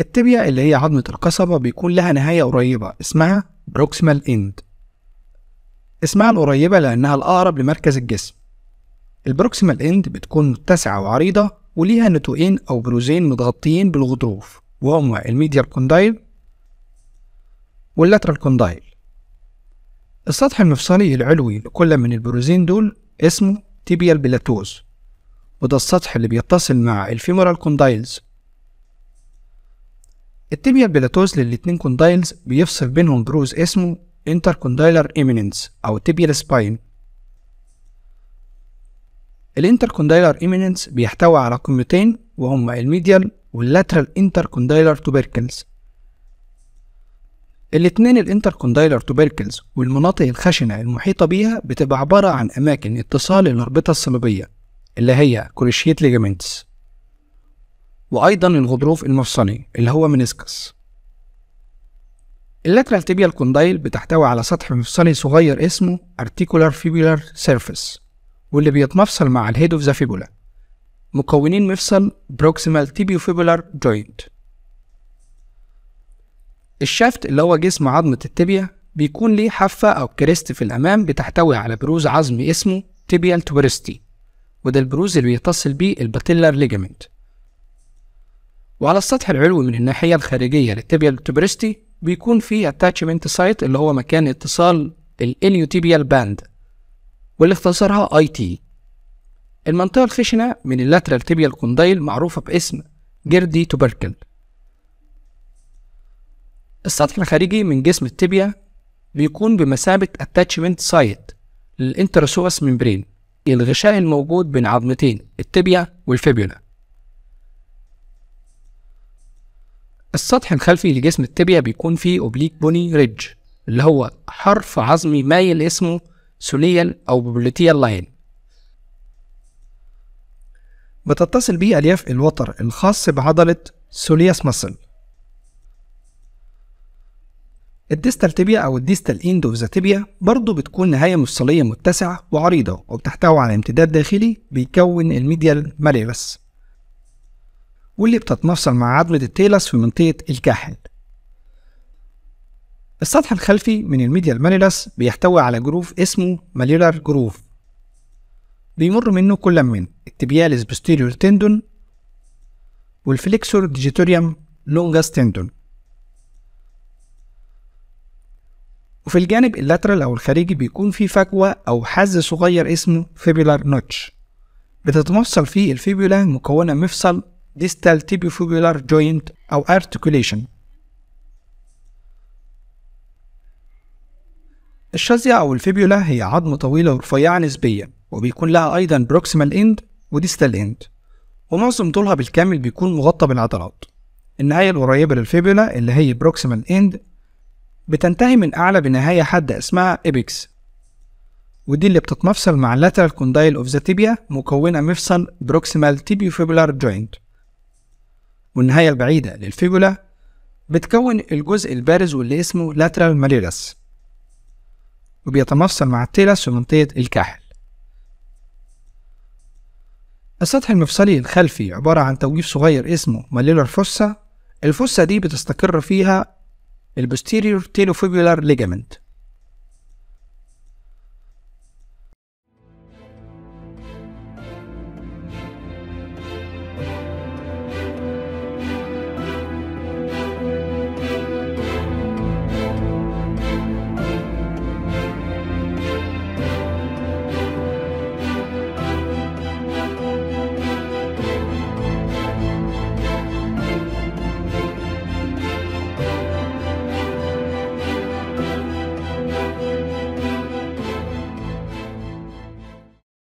التبيا اللي هي عظمة القصبة بيكون لها نهاية قريبة اسمها بروكسيمال إند اسمها القريبة لأنها الأقرب لمركز الجسم البروكسيمال إند بتكون متسعة وعريضة وليها نتوئين أو بروزين متغطيين بالغضروف وهما الميديال كوندايل واللاترال كوندايل السطح المفصلي العلوي لكل من البروزين دول اسمه تيبيال بلاتوز وده السطح اللي بيتصل مع الفيمورال كوندايلز التبيا بلاتوز للاتنين كوندايلز بيفصل بينهم بروز اسمه كوندايلر ايميننس أو تبيال سباين كوندايلر ايميننس بيحتوي على قمتين وهما الميديال واللاترال كوندايلر توبيركلز الاتنين كوندايلر توبيركلز والمناطق الخشنة المحيطة بيها بتبقى عبارة عن أماكن اتصال الأربطة الصليبية اللي هي كروشيت ليجامنتس وأيضا الغضروف المفصلي اللي هو منسكس اللاترال تيبيال كوندايل بتحتوي على سطح مفصلي صغير اسمه articular fibular surface واللي بيتمفصل مع الهيد اوف ذا فيبولا مكونين مفصل proximal Fibular joint الشافت اللي هو جسم عظمة التيبيا بيكون ليه حافة أو كريست في الأمام بتحتوي على بروز عظمي اسمه tibial tuberosity وده البروز اللي بيتصل بيه الباتيلر ليجامنت وعلى السطح العلوي من الناحية الخارجية للتبيال تبرستي بيكون في اتاتشمنت سايت اللي هو مكان اتصال الاليوتيبيال باند واللي اختصرها اي تي المنطقة الخشنة من اللاترال تيبيال كوندايل معروفة باسم جردي توبركل السطح الخارجي من جسم التيبيا بيكون بمثابة اتاتشمنت سايت للانتروسوس ممبرين الغشاء الموجود بين عظمتين التيبيا والفيبيولا السطح الخلفي لجسم التبيا بيكون فيه اوبليك بوني ريدج اللي هو حرف عظمي مايل اسمه سوليال أو ببليتيال لاين بتتصل بيه ألياف الوتر الخاص بعضلة سولياس ماسل الديستال تيبيا أو الديستال إند أوف ذا تيبيا برضه بتكون نهاية مفصلية متسعة وعريضة وبتحتوي على امتداد داخلي بيكون الميديال ماليفس واللي بتتمفصل مع عظمة التيلس في منطقة الكاحل السطح الخلفي من الميديا المانيلس بيحتوي على جروف اسمه ماليولار جروف بيمر منه كل من التبيالس بوستيريور تندون والفليكسور ديجيتوريوم لونجاس تندون وفي الجانب اللاترال أو الخارجي بيكون في فجوة أو حز صغير اسمه فيبولار نوتش بتتمثل فيه الفيبولا مكونة مفصل distal tibiofibular joint أو articulation الشازية أو الفيبيولا هي عظم طويلة ورفيعة نسبيا وبيكون لها أيضا بروكسيمال إند وديستال إند ومعظم طولها بالكامل بيكون مغطى بالعضلات النهاية القريبة للفيبيولا اللي هي بروكسيمال إند بتنتهي من أعلى بنهاية حادة اسمها إبكس ودي اللي بتتمفصل مع lateral condyle of the tibia مكونة مفصل بروكسيمال تيبيو فيبولار جوينت والنهاية البعيدة للفيبولا بتكون الجزء البارز واللي اسمه لاترال ماليرس وبيتمفصل مع التيلس في منطقة الكاحل السطح المفصلي الخلفي عبارة عن توقيف صغير اسمه ماليلر فوسا الفصة دي بتستقر فيها البوستيريور فيبولار ليجامنت